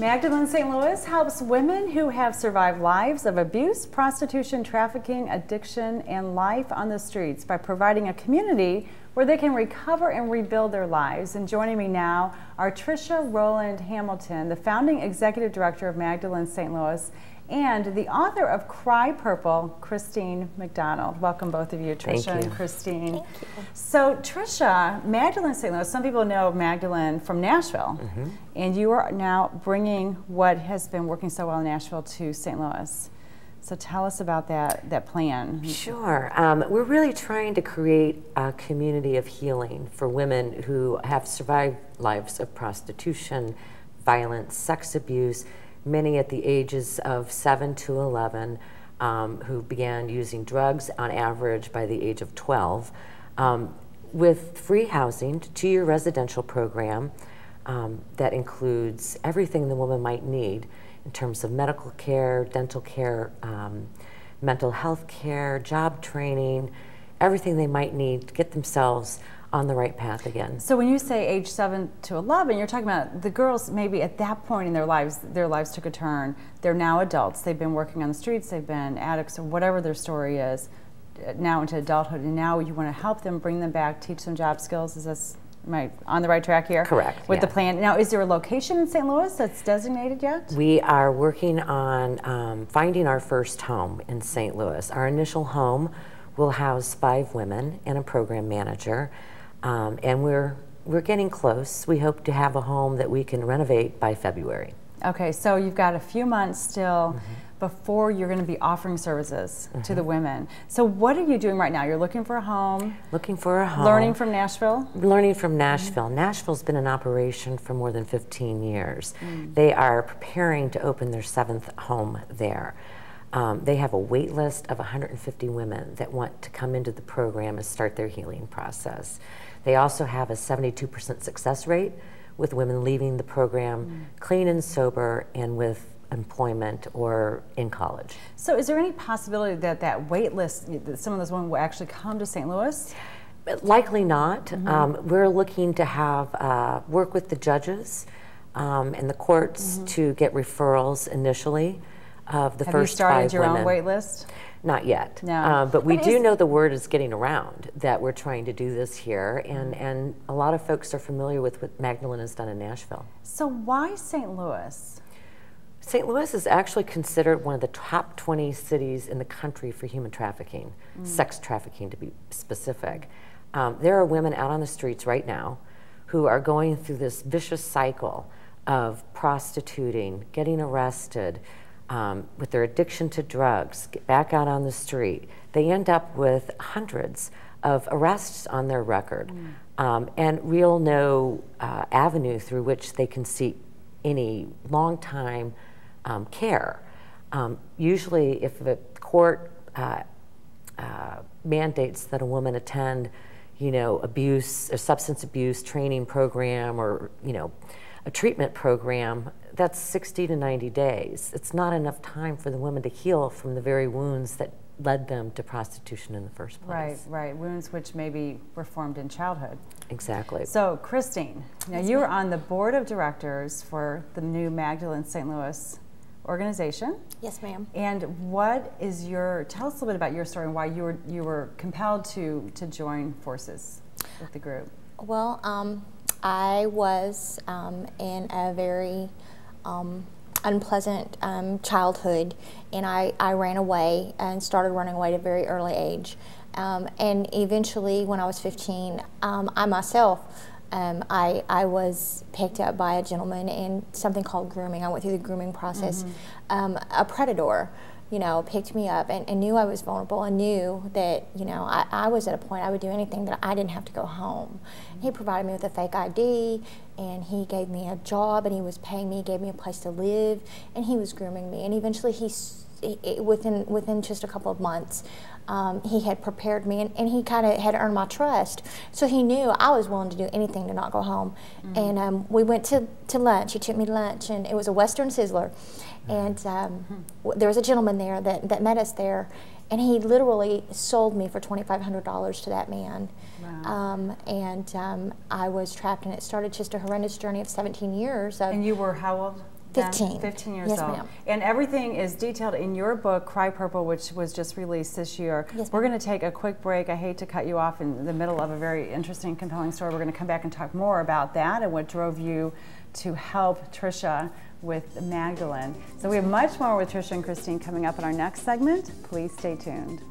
Magdalene St. Louis helps women who have survived lives of abuse, prostitution, trafficking, addiction, and life on the streets by providing a community where they can recover and rebuild their lives. And joining me now are Tricia Roland Hamilton, the founding executive director of Magdalene St. Louis, and the author of Cry Purple, Christine McDonald. Welcome, both of you, Tricia you. and Christine. Thank you. So, Tricia, Magdalene St. Louis, some people know Magdalene from Nashville, mm -hmm. and you are now bringing what has been working so well in Nashville to St. Louis. So tell us about that, that plan. Sure. Um, we're really trying to create a community of healing for women who have survived lives of prostitution, violence, sex abuse, many at the ages of 7 to 11 um, who began using drugs on average by the age of 12. Um, with free housing, two-year residential program um, that includes everything the woman might need in terms of medical care, dental care, um, mental health care, job training, everything they might need to get themselves on the right path again. So when you say age seven to 11, you're talking about the girls maybe at that point in their lives, their lives took a turn. They're now adults. They've been working on the streets. They've been addicts or whatever their story is uh, now into adulthood. And now you want to help them, bring them back, teach them job skills. Is this Am I on the right track here? Correct. With yeah. the plan. Now, is there a location in St. Louis that's designated yet? We are working on um, finding our first home in St. Louis. Our initial home will house five women and a program manager. Um, and we're, we're getting close. We hope to have a home that we can renovate by February. Okay, so you've got a few months still mm -hmm. before you're going to be offering services mm -hmm. to the mm-hmm. women. So what are you doing right now? You're looking for a home. Looking for a home. Learning from Nashville? Learning from mm-hmm. Nashville. Mm -hmm. Nashville's been in operation for more than 15 years. Mm. They are preparing to open their seventh home there. Um, they have a wait list of 150 women that want to come into the program and start their healing process. They also have a 72% success rate with women leaving the program mm. clean and sober and with employment or in college. So is there any possibility that that wait list, that some of those women will actually come to St. Louis? Uh, likely not. Mm -hmm. um, we're looking to have uh, work with the judges um, and the courts mm -hmm. to get referrals initially of the Have first five women. Have you started your women. own wait list? Not yet. No. Uh, but we do know the word is getting around that we're trying to do this here, and, and a lot of folks are familiar with what Magdalene has done in Nashville. So, why St. Louis? St. Louis is actually considered one of the top 20 cities in the country for human trafficking, mm. sex trafficking to be specific. Um, there are women out on the streets right now who are going through this vicious cycle of prostituting, getting arrested, um, with their addiction to drugs, get back out on the street, they end up with hundreds of arrests on their record mm. um, and real no uh, avenue through which they can seek any long time um, care. Um, usually, if the court uh, uh, mandates that a woman attend, you know, abuse or substance abuse training program or, you know, a treatment program, that's 60 to 90 days. It's not enough time for the women to heal from the very wounds that led them to prostitution in the first place. Right, right. Wounds which maybe were formed in childhood. Exactly. So, Christine, now you are on the board of directors for the new Magdalene St. Louis organization. Yes, ma'am. And what is your? Tell us a little bit about your story and why you were you were compelled to to join forces with the group. Well. Um, I was um, in a very um, unpleasant um, childhood, and I, I ran away and started running away at a very early age. Um, and eventually, when I was 15, um, I myself, um, I, I was picked up by a gentleman in something called grooming. I went through the grooming process, mm -hmm. a predator you know, picked me up and, and, knew I was vulnerable and knew that, you know, I, I, was at a point I would do anything that I didn't have to go home. He mm-hmm. provided me with a fake ID and he gave me a job and he was paying me, gave me a place to live, and he was grooming me. And eventually he within within just a couple of months, um, he had prepared me, and, and he kind of had earned my trust. So he knew I was willing to do anything to not go home. Mm-hmm. And um, we went to, to lunch. He took me to lunch, and it was a Western Sizzler. Mm-hmm. And um, mm-hmm. w- there was a gentleman there that, that met us there, and he literally sold me for $2,500 to that man. Wow. Um, and um, I was trapped, and it started just a horrendous journey of 17 years. Of, and you were how old? 15. 15 years yes, old. And everything is detailed in your book, Cry Purple, which was just released this year. Yes, We're going to take a quick break. I hate to cut you off in the middle of a very interesting, compelling story. We're going to come back and talk more about that and what drove you to help Trisha with Magdalene. So we have much more with Trisha and Christine coming up in our next segment. Please stay tuned.